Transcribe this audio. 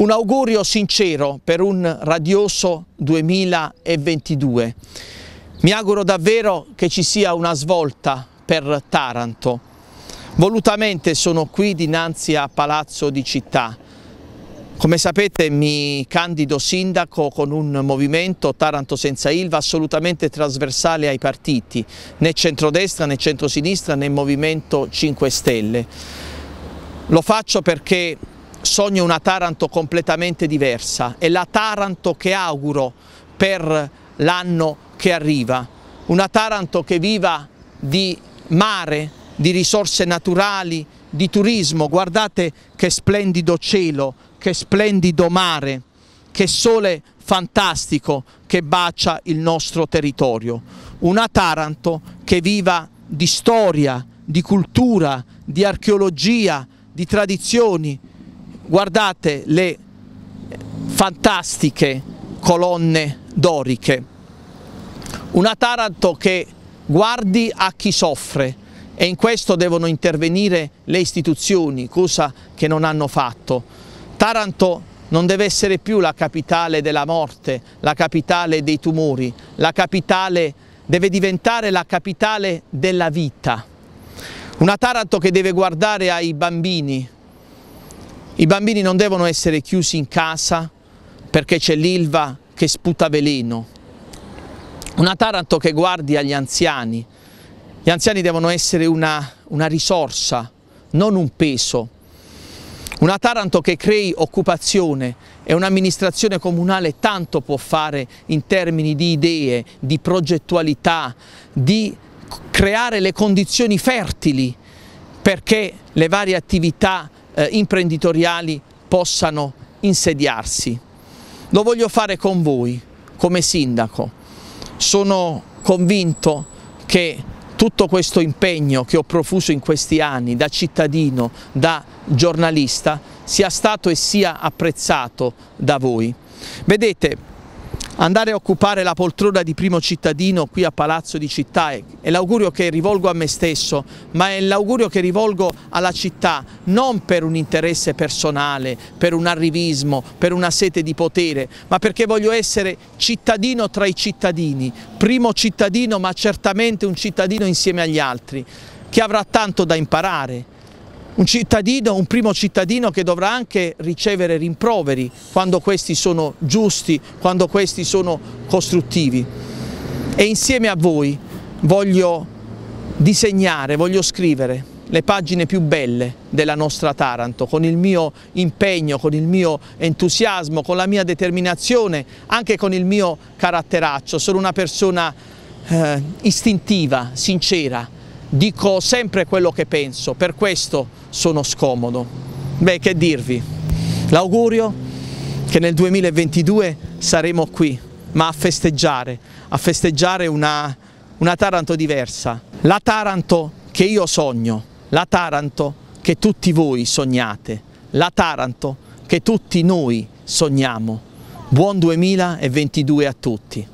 Un augurio sincero per un radioso 2022. Mi auguro davvero che ci sia una svolta per Taranto. Volutamente sono qui dinanzi a Palazzo di Città. Come sapete mi candido sindaco con un movimento Taranto senza Ilva assolutamente trasversale ai partiti, né centrodestra né centrosinistra né Movimento 5 Stelle. Lo faccio perché sogno una Taranto completamente diversa, è la Taranto che auguro per l'anno che arriva, una Taranto che viva di mare, di risorse naturali, di turismo, guardate che splendido cielo, che splendido mare, che sole fantastico che bacia il nostro territorio. Una Taranto che viva di storia, di cultura, di archeologia, di tradizioni, guardate le fantastiche colonne doriche, una Taranto che guardi a chi soffre e in questo devono intervenire le istituzioni, cosa che non hanno fatto. Taranto non deve essere più la capitale della morte, la capitale dei tumori, la capitale deve diventare la capitale della vita. Una Taranto che deve guardare ai bambini, i bambini non devono essere chiusi in casa perché c'è l'Ilva che sputa veleno. Una Taranto che guardi agli anziani. Gli anziani devono essere una, una risorsa, non un peso. Una Taranto che crei occupazione e un'amministrazione comunale tanto può fare in termini di idee, di progettualità, di creare le condizioni fertili perché le varie attività eh, imprenditoriali possano insediarsi. Lo voglio fare con voi come sindaco. Sono convinto che tutto questo impegno che ho profuso in questi anni da cittadino, da giornalista, sia stato e sia apprezzato da voi. Vedete, Andare a occupare la poltrona di primo cittadino qui a Palazzo di Città è, l'augurio che rivolgo a me stesso, ma è l'augurio che rivolgo alla città, non per un interesse personale, per un arrivismo, per una sete di potere, ma perché voglio essere cittadino tra i cittadini, primo cittadino ma certamente un cittadino insieme agli altri, che avrà tanto da imparare, un cittadino, un primo cittadino che dovrà anche ricevere rimproveri quando questi sono giusti, quando questi sono costruttivi. E insieme a voi voglio disegnare, voglio scrivere le pagine più belle della nostra Taranto, con il mio impegno, con il mio entusiasmo, con la mia determinazione, anche con il mio caratteraccio. Sono una persona eh, istintiva, sincera, dico sempre quello che penso, per questo sono scomodo. Beh, che dirvi? L'augurio che nel 2022 saremo qui, ma a festeggiare, a festeggiare una, una Taranto diversa, la Taranto che io sogno, la Taranto che tutti voi sognate, la Taranto che tutti noi sogniamo. Buon 2022 a tutti!